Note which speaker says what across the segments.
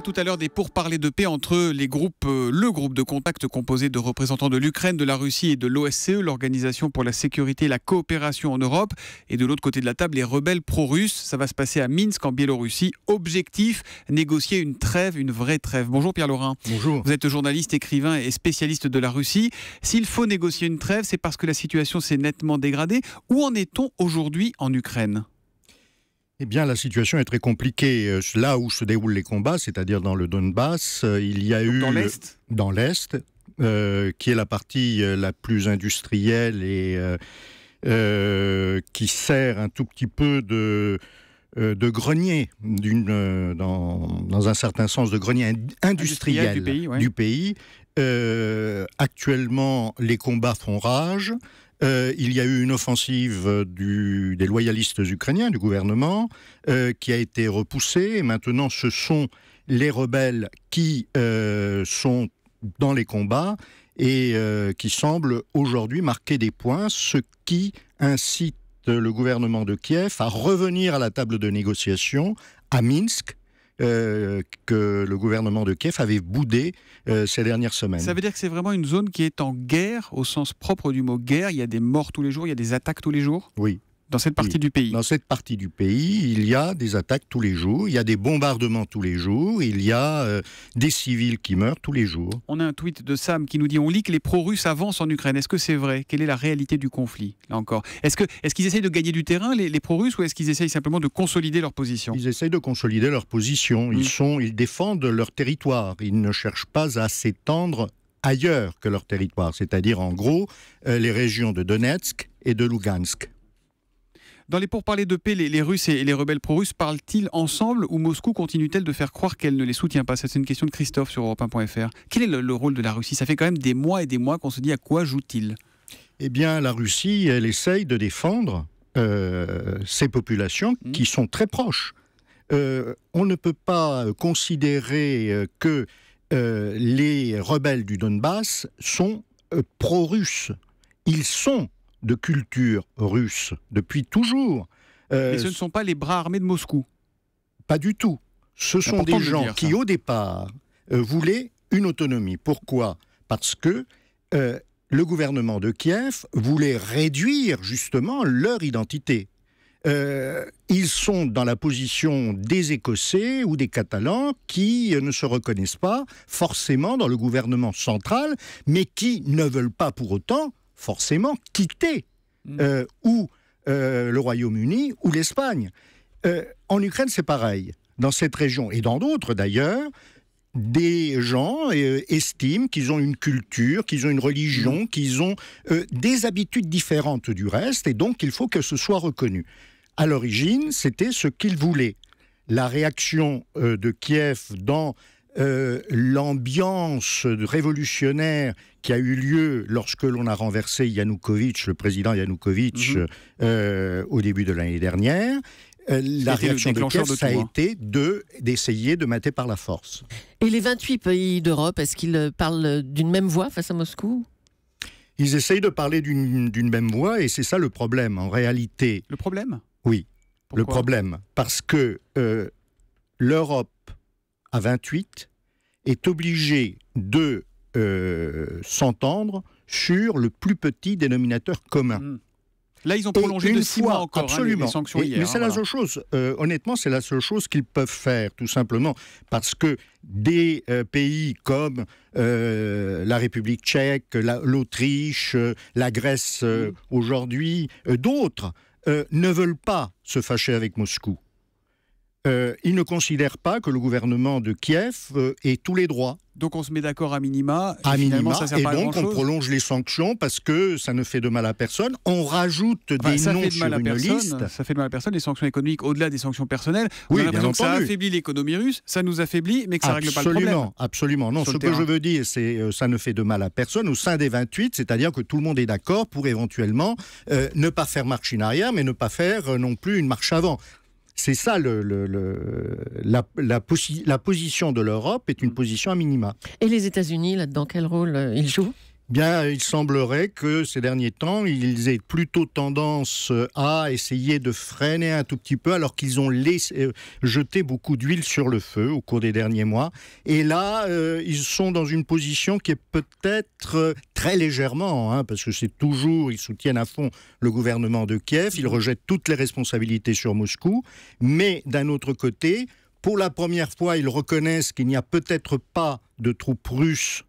Speaker 1: tout à l'heure des pourparlers de paix entre les groupes, euh, le groupe de contact composé de représentants de l'Ukraine, de la Russie et de l'OSCE, l'Organisation pour la sécurité et la coopération en Europe. Et de l'autre côté de la table, les rebelles pro-russes. Ça va se passer à Minsk, en Biélorussie. Objectif négocier une trêve, une vraie trêve. Bonjour Pierre Laurent. Bonjour. Vous êtes journaliste, écrivain et spécialiste de la Russie. S'il faut négocier une trêve, c'est parce que la situation s'est nettement dégradée. Où en est-on aujourd'hui en Ukraine
Speaker 2: eh bien, la situation est très compliquée. Euh, là où se déroulent les combats, c'est-à-dire dans le Donbass, euh, il y a eu... Dans euh, l'Est Dans l'Est, qui est la partie la plus industrielle et qui sert un tout petit peu de grenier, dans, un certain sens, de grenier industriel, du pays. actuellement, les combats font rage. Euh, il y a eu une offensive euh, des loyalistes ukrainiens, du gouvernement, euh, qui a été repoussée. Et maintenant, ce sont les rebelles qui sont dans les combats et qui semblent aujourd'hui marquer des points, ce qui incite le gouvernement de Kiev à revenir à la table de négociation à Minsk euh, que le gouvernement de Kiev avait boudé euh, ces dernières semaines. Ça
Speaker 1: veut dire que c'est vraiment une zone qui est en guerre, au sens propre du mot guerre. Il y a des
Speaker 2: morts tous les jours, il y a des attaques tous les jours Oui, dans cette partie du pays Dans cette partie du pays, il y a des attaques tous les jours, il y a des bombardements tous les jours, il y a euh, des civils qui meurent tous les jours.
Speaker 1: On a un tweet de Sam qui nous dit on lit que les pro-russes avancent en Ukraine. Est-ce que c'est vrai Quelle est la réalité du conflit, là encore Est-ce qu'ils est essayent de gagner du terrain, les, pro-russes, ou est-ce qu'ils essayent simplement de consolider leur
Speaker 2: position Ils essayent de consolider leur position. Ils, mm. sont, ils défendent leur territoire. Ils ne cherchent pas à s'étendre ailleurs que leur territoire, c'est-à-dire en gros euh, les régions de Donetsk et de Lugansk.
Speaker 1: Dans les pourparlers de paix, les, Russes et les rebelles pro-russes parlent-ils ensemble ou Moscou continue-t-elle de faire croire qu'elle ne les soutient pas C'est une question de Christophe sur europe1.fr.
Speaker 2: Quel est le, rôle de la Russie Ça fait quand même des mois et des mois qu'on se dit à quoi joue-t-il Eh bien, la Russie, elle essaye de défendre euh, ces populations mmh. qui sont très proches. Euh, on ne peut pas considérer euh, que euh, les rebelles du Donbass sont pro-russes. Ils sont de culture russe depuis toujours. Euh, mais ce ne sont pas les bras armés de Moscou. Pas du tout. Ce sont des gens qui, au départ, euh, voulaient une autonomie. Pourquoi Parce que euh, le gouvernement de Kiev voulait réduire justement leur identité. ils sont dans la position des Écossais ou des Catalans qui ne se reconnaissent pas forcément dans le gouvernement central, mais qui ne veulent pas pour autant forcément quitter mm. euh, ou euh, le Royaume-Uni ou l'Espagne. Euh, en Ukraine, c'est pareil. Dans cette région et dans d'autres d'ailleurs, des gens estiment qu'ils ont une culture, qu'ils ont une religion, mm. qu'ils ont des habitudes différentes du reste, et donc il faut que ce soit reconnu. À l'origine, c'était ce qu'ils voulaient. La réaction de Kiev dans euh, l'ambiance révolutionnaire qui a eu lieu lorsque l'on a renversé Yanukovych, le président Yanukovych, mhm. euh, au début de l'année dernière, euh, la réaction de Kiev, ça a hein. été d'essayer de, mater par la force. Et les 28 pays d'Europe, est-ce qu'ils parlent d'une même voix face à Moscou Ils essayent de parler d'une même voix et c'est ça le problème en réalité. Le problème Oui, le problème. Parce que l'Europe à 28 est obligé de euh, s'entendre sur le plus petit dénominateur commun. Hmm.
Speaker 1: Là, ils ont prolongé de encore hein, absolument. les, sanctions Mais c'est la seule
Speaker 2: chose, euh, honnêtement, c'est la seule chose qu'ils peuvent faire, tout simplement, parce que des euh, pays comme la République tchèque, l'Autriche, la, Grèce hmm. aujourd'hui, d'autres, ne veulent pas se fâcher avec Moscou. Euh, il ne considère pas que le gouvernement de Kiev euh, ait tous les droits. Donc on se met d'accord à minima. À minima, et donc on prolonge les sanctions parce que ça ne fait de mal à personne. On rajoute des noms Ça fait
Speaker 1: de mal à personne, les sanctions économiques, au-delà des sanctions personnelles.
Speaker 2: Oui, ça affaiblit
Speaker 1: l'économie russe, ça nous affaiblit, mais ça ne règle pas le problème.
Speaker 2: Absolument, non. ce que je veux dire, c'est que euh, ça ne fait de mal à personne au sein des 28, c'est-à-dire que tout le monde est d'accord pour éventuellement ne pas faire marche arrière, mais ne pas faire non plus une marche avant. C'est ça la, la, position de l'Europe est une mm. position à minima. Et les États-Unis là-dedans quel rôle euh, ils jouent Bien, il semblerait que ces derniers temps, ils aient plutôt tendance euh, à essayer de freiner un tout petit peu, alors qu'ils ont euh, jeté beaucoup d'huile sur le feu au cours des derniers mois. Et là, euh, ils sont dans une position qui est peut-être très légèrement, hein, parce que c'est toujours, ils soutiennent à fond le gouvernement de Kiev, ils rejettent toutes les responsabilités sur Moscou, mais d'un autre côté, pour la première fois, ils reconnaissent qu'il n'y a peut-être pas de troupes russes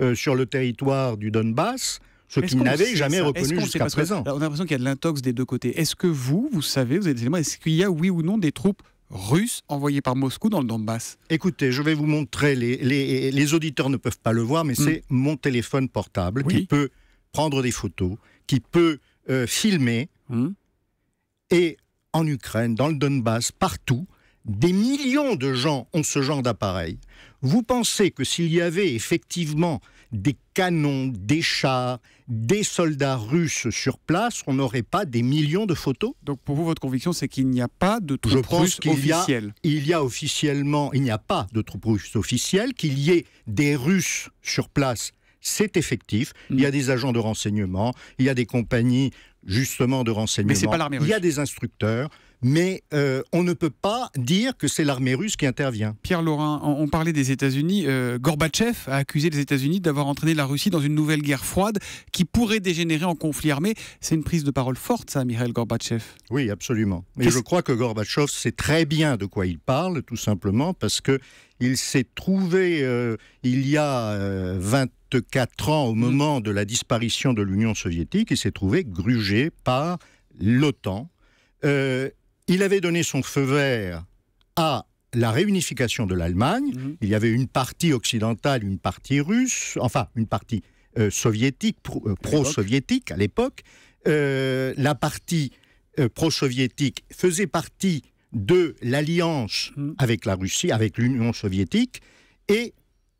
Speaker 2: euh, sur le territoire du Donbass, ce qu'ils n'avaient jamais reconnu jusqu'à présent.
Speaker 1: on a l'impression qu'il y a de l'intox des deux côtés. Est-ce que vous, vous savez, vous avez des éléments, est-ce qu'il y a oui ou non des troupes
Speaker 2: russes envoyées par Moscou dans le Donbass Écoutez, je vais vous montrer, les, les, auditeurs ne peuvent pas le voir, mais hmm. c'est mon téléphone portable qui peut prendre des photos, qui peut euh, filmer, hmm. et en Ukraine, dans le Donbass, partout, des millions de gens ont ce genre d'appareil, vous pensez que s'il y avait effectivement des canons, des chars, des soldats russes sur place, on n'aurait pas des millions de photos Donc pour vous, votre conviction, c'est qu'il n'y a pas de troupes russes officielles il y a officiellement, il n'y a pas de troupes russes officielles, qu'il y ait des Russes sur place c'est effectif. Il y a mm. des agents de renseignement, il y a des compagnies justement de renseignement. Mais pas l'armée russe. Il y a des instructeurs mais euh, on ne peut pas dire que c'est l'armée russe qui intervient.
Speaker 1: Pierre Laurin, on, parlait des États-Unis. Euh, Gorbatchev a accusé les États-Unis d'avoir entraîné la Russie dans une nouvelle guerre froide qui pourrait dégénérer en conflit armé.
Speaker 2: C'est une prise de parole forte, ça, Mikhail Gorbatchev. Oui, absolument. et je crois que Gorbatchev sait très bien de quoi il parle, tout simplement, parce que il s'est trouvé euh, il y a 24 ans, au mm. moment de la disparition de l'Union soviétique, il s'est trouvé grugé par l'OTAN il avait donné son feu vert à la réunification de l'Allemagne. Mhm. Il y avait une partie occidentale, une partie russe, enfin une partie euh, soviétique, euh, pro-soviétique à l'époque. Euh, la partie pro-soviétique faisait partie de l'alliance mhm. avec la Russie, avec l'Union soviétique, et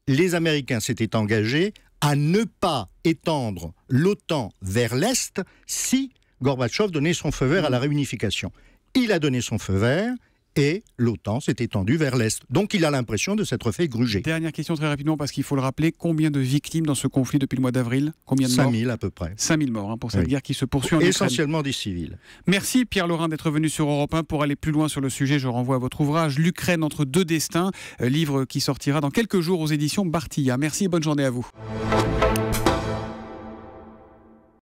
Speaker 2: les Américains s'étaient engagés à ne pas étendre l'OTAN vers l'Est si Gorbatchev donnait son feu vert à la mhm. réunification il a donné son feu vert et l'OTAN s'est étendue vers l'Est. Donc il a l'impression de s'être fait gruger.
Speaker 1: Dernière question très rapidement, parce qu'il faut le rappeler, combien de victimes dans ce conflit depuis le mois d'avril Combien de 5 000
Speaker 2: à peu près. 5
Speaker 1: 000 morts hein, pour cette guerre qui se poursuit en Essentiellement des civils. Merci Pierre Laurent d'être venu sur Europe 1. Pour aller plus loin sur le sujet, je renvoie à votre ouvrage « L'Ukraine entre deux destins euh, », livre qui sortira dans quelques jours aux éditions Bartilla. Merci et bonne journée à vous.